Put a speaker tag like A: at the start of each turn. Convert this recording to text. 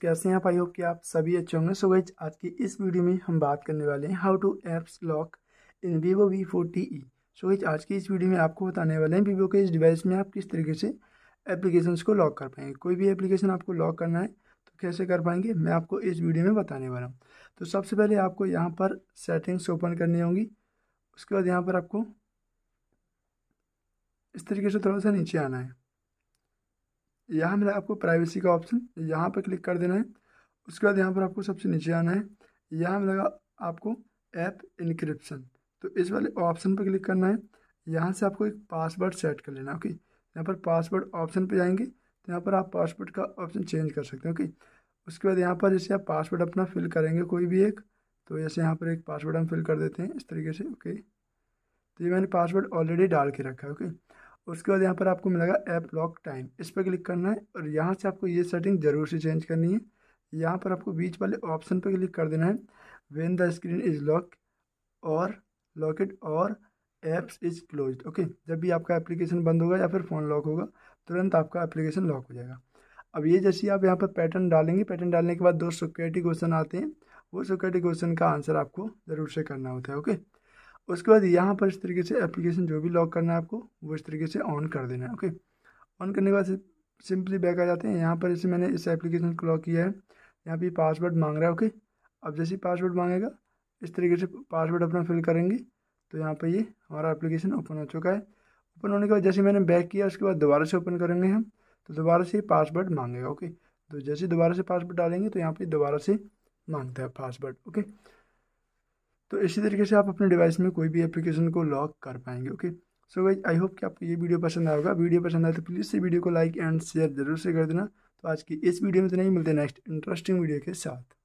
A: कैसे हैं आप आई होप कि आप सभी अच्छे होंगे सो गाइज आज की इस वीडियो में हम बात करने वाले हैं how to apps lock in Vivo V forty E so guys आज की इस वीडियो में आपको बताने वाले हैं वीवो के इस डिवाइस में आप किस तरीके से एप्लीकेशन को लॉक कर पाएंगे कोई भी एप्लीकेशन आपको लॉक करना है तो कैसे कर पाएंगे मैं आपको इस वीडियो में बताने वाला हूँ तो सबसे पहले आपको यहाँ पर सेटिंग्स ओपन करनी होंगी उसके बाद यहाँ पर आपको इस तरीके से थोड़ा सा नीचे आना है यहाँ मिला आपको प्राइवेसी का ऑप्शन यहाँ पर क्लिक कर देना है उसके बाद यहाँ पर आपको सबसे नीचे आना है यहाँ मिलेगा आपको ऐप इनक्रिप्शन तो इस वाले ऑप्शन पर क्लिक करना है यहाँ से आपको एक पासवर्ड सेट कर लेना ओके यहाँ पर पासवर्ड ऑप्शन पर जाएंगे तो यहाँ पर आप पासवर्ड का ऑप्शन चेंज कर सकते हैं ओके उसके बाद यहाँ पर जैसे आप पासवर्ड अपना फिल करेंगे कोई भी एक तो जैसे यहाँ पर एक पासवर्ड हम फिल कर देते हैं इस तरीके से ओके तो ये मैंने पासवर्ड ऑलरेडी डाल के रखा है ओके उसके बाद यहाँ पर आपको मिलेगा ऐप लॉक टाइम इस पर क्लिक करना है और यहाँ से आपको ये सेटिंग ज़रूर से चेंज करनी है यहाँ पर आपको बीच वाले ऑप्शन पर क्लिक कर देना है when the screen is lock और लॉकेट और एप्स इज क्लोज ओके जब भी आपका एप्लीकेशन बंद होगा या फिर फ़ोन लॉक होगा तुरंत आपका एप्लीकेशन लॉक हो जाएगा अब ये जैसे आप यहाँ पर पैटर्न डालेंगे पैटर्न डालने के बाद दो सिक्योरिटी क्वेश्चन आते हैं वो सिक्योरिटी क्वेश्चन का आंसर आपको ज़रूर से करना होता है ओके उसके बाद यहाँ पर इस तरीके से एप्लीकेशन जो भी लॉक करना है आपको वो इस तरीके से ऑन कर देना है ओके ऑन करने के बाद सिंपली बैक आ जाते हैं यहाँ पर इसे मैंने इस एप्लीकेशन को लॉक किया है यहाँ पर पासवर्ड मांग रहा है ओके अब जैसे ही पासवर्ड मांगेगा इस तरीके से पासवर्ड अपना फिल करेंगे तो यहाँ पर ये हमारा एप्लीकेशन ओपन हो चुका है ओपन होने के बाद जैसे मैंने बैक किया उसके बाद दोबारा से ओपन करेंगे हम तो दोबारा से पासवर्ड मांगेगा ओके तो जैसे दोबारा से पासवर्ड डालेंगे तो यहाँ पर दोबारा से मांगता है पासवर्ड ओके तो इसी तरीके से आप अपने डिवाइस में कोई भी एप्लीकेशन को लॉक कर पाएंगे okay so wise I hope कि आपको ये वीडियो पसंद आएगा वीडियो पसंद आए तो प्लीज़ से वीडियो को लाइक एंड शेयर जरूर से कर देना तो आज की इस वीडियो में तो नहीं मिलते नेक्स्ट इंटरेस्टिंग वीडियो के साथ